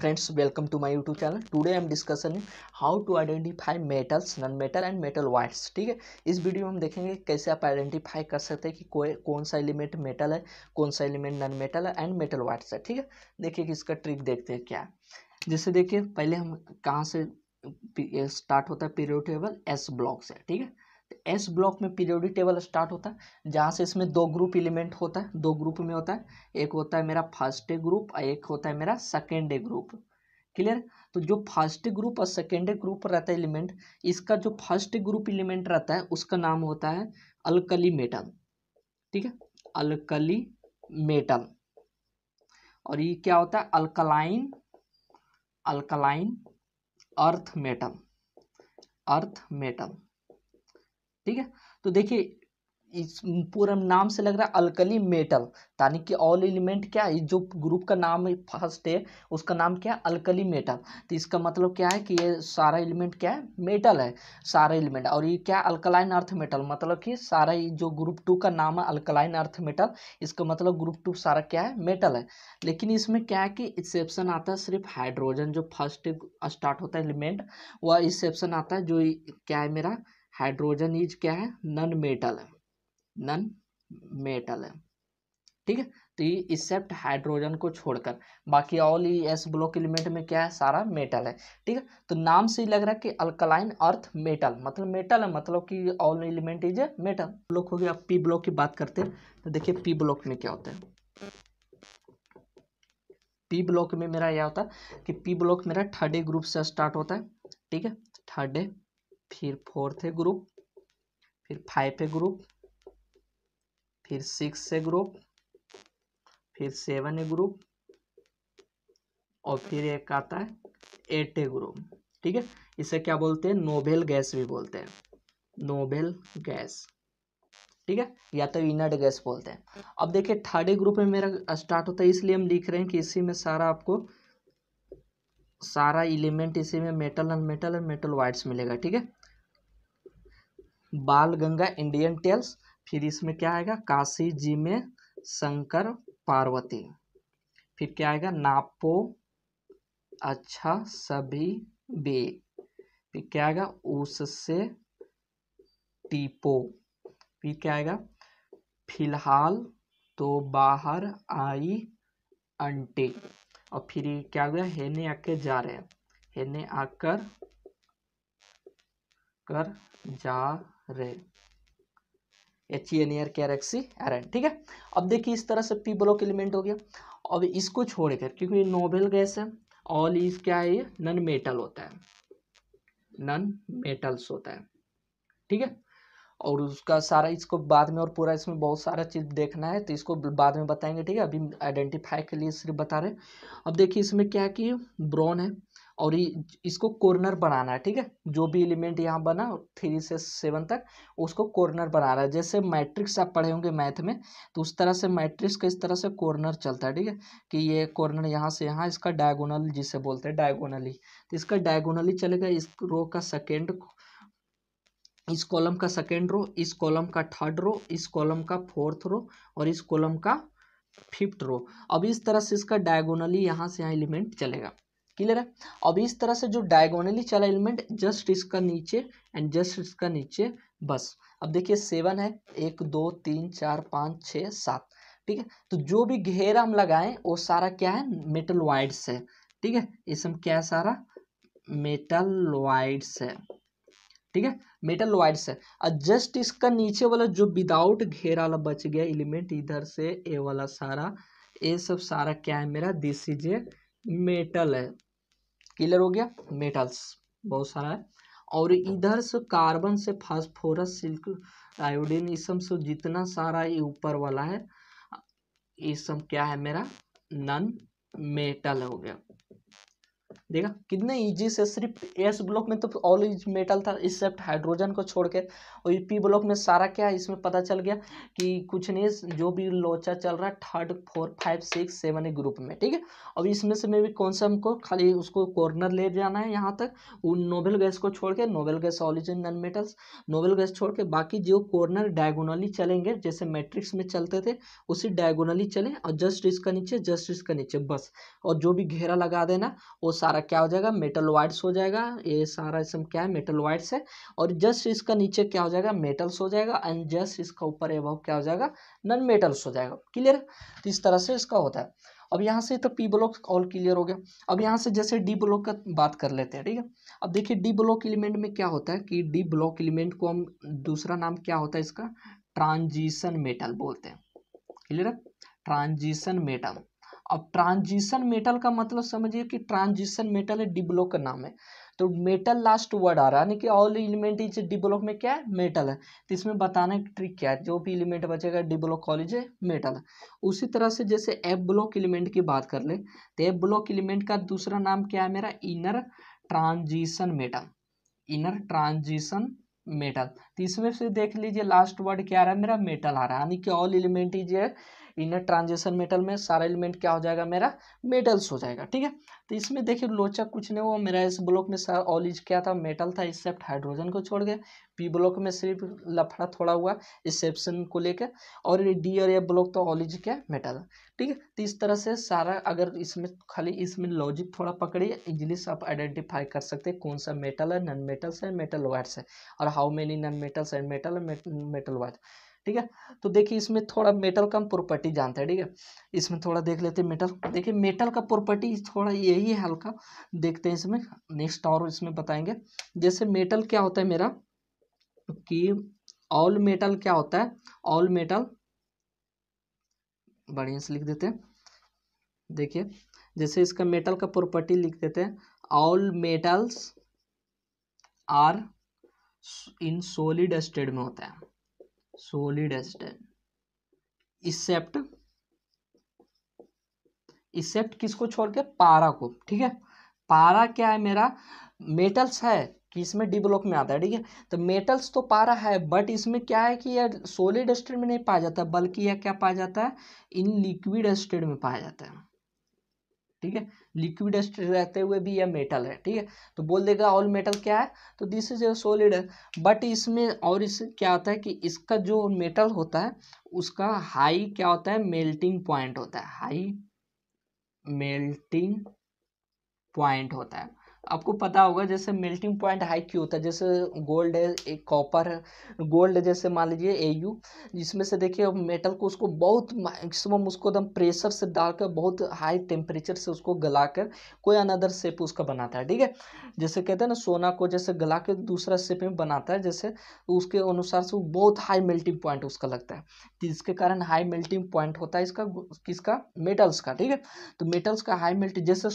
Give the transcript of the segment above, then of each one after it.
friends welcome to my YouTube channel today I am discussing how to identify metals non metal and metalloids ठीक है इस video में हम देखेंगे कैसे आप आइडेंटिफाई कर सकते हैं कि कोई कौन सा एलिमेंट मेटल है कौन सा एलिमेंट नॉन मेटल है एंड मेटल वाइट्स है ठीक है देखिए कि इसका ट्रिक देखते हैं क्या जैसे देखिए पहले हम कहाँ से स्टार्ट होता है पीरियड टेबल एस ब्लॉक से ठीक है एस ब्लॉक में पीरियोडिक टेबल स्टार्ट होता है जहाँ से इसमें दो ग्रुप एलिमेंट होता है दो ग्रुप में होता है एक होता है मेरा फर्स्ट ग्रुप और एक होता है मेरा सेकेंड ग्रुप क्लियर तो जो फर्स्ट ग्रुप और सेकेंड ग्रुप रहता है एलिमेंट इसका जो फर्स्ट ग्रुप एलिमेंट रहता है उसका नाम होता है अलकली मेटल ठीक है अलकली मेटल और ये क्या होता है alkaline alkaline earth metal earth metal ठीक है तो देखिए इस पूरा नाम से लग रहा है अल्कली मेटल यानी कि ऑल एलिमेंट क्या है जो ग्रुप का नाम है फर्स्ट है उसका नाम क्या है अल्कली मेटल तो इसका मतलब क्या है कि ये सारा एलिमेंट क्या है मेटल है सारा एलिमेंट और ये क्या अल्कलाइन अर्थ मेटल मतलब कि सारा जो ग्रुप टू का नाम है अल्कलाइन अर्थ मेटल इसका मतलब ग्रुप टू सारा क्या है मेटल है लेकिन इसमें क्या है कि एक्सेप्शन आता है सिर्फ हाइड्रोजन जो फर्स्ट स्टार्ट होता है एलिमेंट वह एक्सेप्शन आता है जो क्या है मेरा हाइड्रोजन इज क्या है नन मेटल है नन मेटल है ठीक है तो ये एक्सेप्ट हाइड्रोजन को छोड़कर बाकी all the S block element में क्या है सारा मेटल है ठीक है तो नाम से ही लग रहा है कि अल्कलाइन अर्थ मेटल मतलब मेटल है मतलब कि all element is a metal block हो गया पी ब्लॉक की बात करते हैं तो देखिए पी ब्लॉक में क्या होता है पी ब्लॉक में मेरा यह होता है कि पी ब्लॉक मेरा थर्ड ग्रुप से स्टार्ट होता है ठीक है थर्ड फिर फोर्थ है ग्रुप फिर फाइव है ग्रुप फिर सिक्स है ग्रुप फिर सेवन है ग्रुप और फिर एक आता है एट है ग्रुप ठीक है इसे क्या बोलते हैं नोबेल गैस भी बोलते हैं नोबेल गैस ठीक है या तो इनर्ट गैस बोलते हैं अब देखिए थर्ड ग्रुप में मेरा स्टार्ट होता है इसलिए हम लिख रहे हैं कि इसी में सारा आपको सारा एलिमेंट इसी में metal metal and metalloids मिलेगा ठीक है बाल गंगा इंडियन टेल्स फिर इसमें क्या आएगा काशी जी में शंकर पार्वती फिर क्या आएगा नापो अच्छा सभी बे फिर क्या आएगा उससे टीपो फिर क्या आएगा फिलहाल तो बाहर आई अंटे और फिर क्या गया हेने आके जा रहे हैं हेने आकर कर जा रे H E N air K R X N ठीक है अब देखिए इस तरह से पी ब्लॉक एलिमेंट हो गया अब इसको छोड़कर क्योंकि ये नोबेल गैस है ऑल इज क्या है ये नन मेटल होता है नन मेटल्स होता है ठीक है और उसका सारा इसको बाद में और पूरा इसमें बहुत सारा चीज़ देखना है तो इसको बाद में बताएंगे ठीक है अभी आइडेंटिफाई के लिए सिर्फ बता रहे अब देखिए इसमें क्या कि ब्रॉन है और इसको कॉर्नर बनाना है ठीक है जो भी एलिमेंट यहाँ बना थ्री से सेवन तक उसको कॉर्नर बनाना है जैसे मैट्रिक्स आप पढ़े होंगे मैथ में तो उस तरह से मैट्रिक्स का इस तरह से कॉर्नर चलता है ठीक है कि ये कॉर्नर यहाँ से यहाँ इसका डायगोनल जिसे बोलते हैं डायगोनली तो इसका डायगोनली चलेगा इस रो का सेकेंड इस कॉलम का सेकेंड रो इस कॉलम का थर्ड रो इस कॉलम का फोर्थ रो और इस कॉलम का फिफ्थ रो अब इस तरह से इसका डायगोनली यहाँ से यहाँ एलिमेंट चलेगा क्लियर है अब इस तरह से जो डायगोनली चला एलिमेंट जस्ट इसका नीचे एंड जस्ट इसका नीचे बस अब देखिए सेवन है एक दो तीन चार पाँच छः सात ठीक है तो जो भी घेरा हम लगाएं वो सारा क्या है मेटल वाइड्स है ठीक है इसमें क्या है सारा मेटल वाइड्स है ठीक है मेटल वाइड्स है और जस्ट इसका नीचे वाला जो विदाउट घेरा वाला बच गया एलिमेंट इधर से ए वाला सारा ये सब सारा क्या है मेरा दिस इज ए मेटल है क्लियर हो गया मेटल्स बहुत सारा है और इधर से कार्बन से फास्फोरस सिल्क आयोडीन ये सब से जितना सारा ये ऊपर वाला है ये सब क्या है मेरा नन मेटल हो गया देखा कितने ईजी से सिर्फ एस ब्लॉक में तो ऑल इज मेटल था एक्सेप्ट हाइड्रोजन को छोड़ के और पी ब्लॉक में सारा क्या है इसमें पता चल गया कि कुछ नहीं जो भी लोचा चल रहा है third four five six seven group में ठीक है अब इसमें से मैं भी कौन सा हमको खाली उसको कॉर्नर ले जाना है यहाँ तक उन नोबेल गैस को छोड़ के नोबेल गैस ऑलिजन नन मेटल्स नोबेल गैस छोड़ के बाकी जो कॉर्नर डायगोनली चलेंगे जैसे मैट्रिक्स में चलते थे उसी डायगोनली चले और जस्ट इसका नीचे जस्ट इसका नीचे बस और जो भी घेरा लगा देना वो सारा सारा क्या हो जाएगा मेटल वाइट्स हो जाएगा ये सारा इसमें क्या है मेटल वाइट्स है और जस्ट इसका नीचे क्या हो जाएगा मेटल्स हो जाएगा एंड जस्ट इसका ऊपर एवं क्या हो जाएगा नन मेटल्स हो जाएगा क्लियर तो इस तरह से इसका होता है अब यहाँ से तो पी ब्लॉक ऑल क्लियर हो गया अब यहाँ से जैसे डी ब्लॉक का बात कर लेते हैं ठीक है अब देखिए डी ब्लॉक एलिमेंट में क्या होता है कि डी ब्लॉक एलिमेंट को हम दूसरा नाम क्या होता है इसका ट्रांजिशन मेटल बोलते हैं क्लियर है ट्रांजिशन मेटल अब ट्रांजिशन मेटल का मतलब समझिए कि ट्रांजिशन मेटल है डिब्लो का नाम है तो मेटल लास्ट वर्ड आ रहा है यानी कि ऑल एलिमेंट इज डिब्लॉक में क्या है मेटल है तो इसमें बताने की ट्रिक क्या है जो भी एलिमेंट बचेगा डिब्लॉक कॉलेज है मेटल है उसी तरह से जैसे एफ ब्लॉक एलिमेंट की बात कर ले तो एफ ब्लॉक एलिमेंट का दूसरा नाम क्या है मेरा inner transition metal inner transition metal तो इसमें से देख लीजिए लास्ट वर्ड क्या आ रहा है मेरा मेटल आ रहा है यानी कि all element is inner transition metal में सारा एलिमेंट क्या हो जाएगा मेरा मेटल्स हो जाएगा ठीक है तो इसमें देखिए लोचक कुछ नहीं हुआ मेरा इस ब्लॉक में ऑलिज क्या था मेटल था एक्सेप्ट हाइड्रोजन को छोड़ गया पी ब्लॉक में सिर्फ लफड़ा थोड़ा हुआ एक्सेप्शन को लेकर और डी और ए ब्लॉक तो ऑलिज क्या मेटल ठीक है तो इस तरह से सारा अगर इसमें खाली इसमें लॉजिक थोड़ा पकड़िए इजिली से आप आइडेंटिफाई कर सकते हैं कौन सा मेटल है नॉन मेटल्स है मेटल वाइट्स है और how many non metals and metal metalloid ठीक है तो देखिए इसमें थोड़ा मेटल का प्रॉपर्टी जानते हैं ठीक है इसमें थोड़ा देख लेते हैं मेटल देखिए मेटल का प्रॉपर्टी थोड़ा यही है हल्का देखते हैं इसमें नेक्स्ट और इसमें बताएंगे जैसे मेटल क्या होता है मेरा कि ऑल मेटल क्या होता है ऑल मेटल बढ़िया से लिख देते हैं देखिए जैसे इसका मेटल का प्रॉपर्टी लिख देते हैं all metals are in solid state में होता है सोलिड S10 except एक्सेप्ट किसको छोड़ के पारा को ठीक है पारा क्या है मेरा मेटल्स है कि इसमें डी ब्लॉक में आता है ठीक है तो मेटल्स तो पारा है बट इसमें क्या है कि यह सोलिड स्टेट में नहीं पाया जाता बल्कि यह क्या पाया जाता है इन लिक्विड स्टेट में पाया जाता है ठीक है लिक्विड रहते हुए भी यह मेटल है ठीक है तो बोल देगा ऑल मेटल क्या है तो दिस इज ए सॉलिड है बट इसमें और इस क्या होता है कि इसका जो मेटल होता है उसका हाई क्या होता है मेल्टिंग पॉइंट होता है हाई मेल्टिंग पॉइंट होता है आपको पता होगा जैसे मेल्टिंग पॉइंट हाई क्यों होता है जैसे गोल्ड है एक कॉपर है गोल्ड जैसे मान लीजिए ए यू जिसमें से देखिए मेटल को उसको बहुत मैक्सिमम उसको एकदम प्रेशर से डालकर बहुत हाई टेम्परेचर से उसको गला कर कोई अनदर शेप उसका बनाता है ठीक है जैसे कहते हैं ना सोना को जैसे गला के दूसरा शेप में बनाता है जैसे उसके अनुसार से बहुत हाई मेल्टिंग पॉइंट उसका लगता है जिसके कारण हाई मेल्टिंग पॉइंट होता है इसका किसका मेटल्स का ठीक है तो मेटल्स का हाई मेल्टिंग जैसे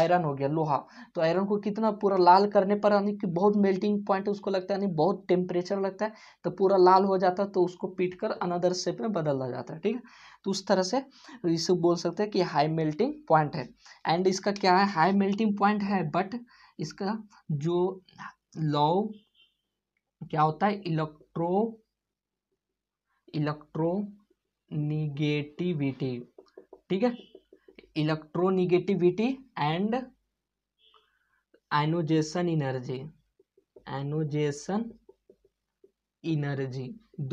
आयरन हो गया लोहा तो आयरन को कितना पूरा लाल करने पर यानी कि बहुत मेल्टिंग पॉइंट उसको लगता है यानी बहुत टेम्परेचर लगता है तो पूरा लाल हो जाता है तो उसको पीट कर अनदर शेप में बदला जाता है ठीक है तो उस तरह से इसे बोल सकते हैं कि हाई मेल्टिंग पॉइंट है एंड इसका क्या है हाई मेल्टिंग पॉइंट है बट इसका जो लॉ क्या होता है इलेक्ट्रो इलेक्ट्रो निगेटिविटी ठीक है electronegativity and ionisation energy ionisation energy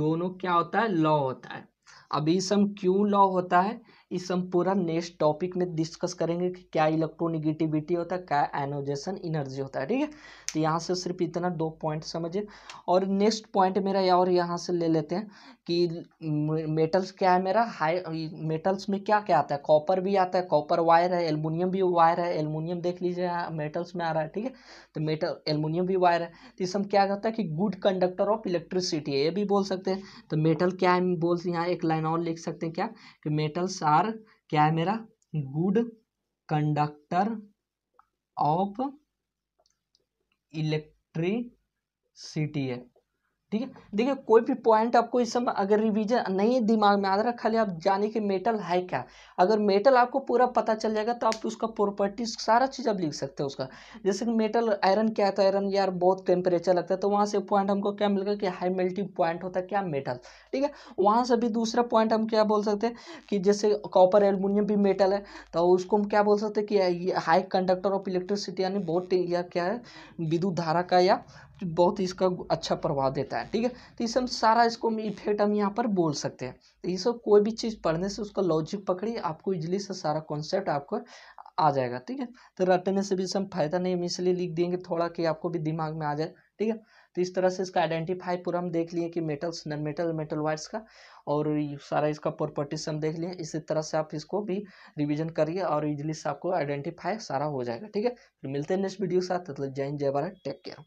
दोनों क्या होता है लॉ होता है अभी सम क्यू लॉ होता है इस हम पूरा नेक्स्ट टॉपिक में डिस्कस करेंगे कि क्या इलेक्ट्रोनिगेटिविटी होता है क्या एनोजेशन एनर्जी होता है ठीक है तो यहाँ से सिर्फ इतना दो पॉइंट समझिए और नेक्स्ट पॉइंट मेरा या और यहाँ से ले लेते हैं कि मेटल्स क्या है मेरा हाई मेटल्स में क्या क्या आता है कॉपर भी आता है कॉपर वायर है एलमुनियम भी वायर है एलमुनियम देख लीजिए मेटल्स में आ रहा है ठीक है तो मेटल एलमुनियम भी वायर है तो इस हम क्या कहता है कि गुड कंडक्टर ऑफ इलेक्ट्रिसिटी है ये भी बोल सकते हैं तो मेटल क्या है बोल यहाँ एक लाइन और लिख सकते हैं क्या कि मेटल्स आर आर क्या है मेरा गुड कंडक्टर ऑफ इलेक्ट्रिसिटी है ठीक है देखिए कोई भी पॉइंट आपको इस समय अगर रिवीजन नहीं दिमाग में आ रहा खाली आप जाने कि मेटल है क्या अगर मेटल आपको पूरा पता चल जाएगा तो आप उसका प्रॉपर्टी सारा चीज़ आप लिख सकते हैं उसका जैसे कि मेटल आयरन क्या है तो आयरन यार बहुत टेम्परेचर लगता है तो वहाँ से पॉइंट हमको क्या मिलेगा कि हाई मेल्टिंग पॉइंट होता है क्या मेटल ठीक है वहाँ से भी दूसरा पॉइंट हम क्या बोल सकते हैं कि जैसे कॉपर एलमुनियम भी मेटल है तो उसको हम क्या बोल सकते हैं कि हाई कंडक्टर ऑफ इलेक्ट्रिसिटी यानी बहुत या क्या है विद्युत धारा का या बहुत इसका अच्छा प्रभाव देता है ठीक है तो ये सब सारा इसको इफेक्ट हम यहाँ पर बोल सकते हैं तो ये सब कोई भी चीज़ पढ़ने से उसका लॉजिक पकड़िए आपको इजिली से सारा कॉन्सेप्ट आपको आ जाएगा ठीक है तो रटने से भी सब फायदा नहीं हम इसलिए लिख देंगे थोड़ा कि आपको भी दिमाग में आ जाए ठीक है तो इस तरह से इसका आइडेंटिफाई पूरा हम देख लिए कि metals non metal metalloids का और सारा इसका प्रॉपर्टीज हम देख लिए इसी तरह से आप इसको भी रिवीजन करिए और इजिली से आपको आइडेंटिफाई सारा हो जाएगा ठीक है फिर मिलते हैं नेक्स्ट वीडियो के साथ मतलब जय हिंद जय भारत टेक केयर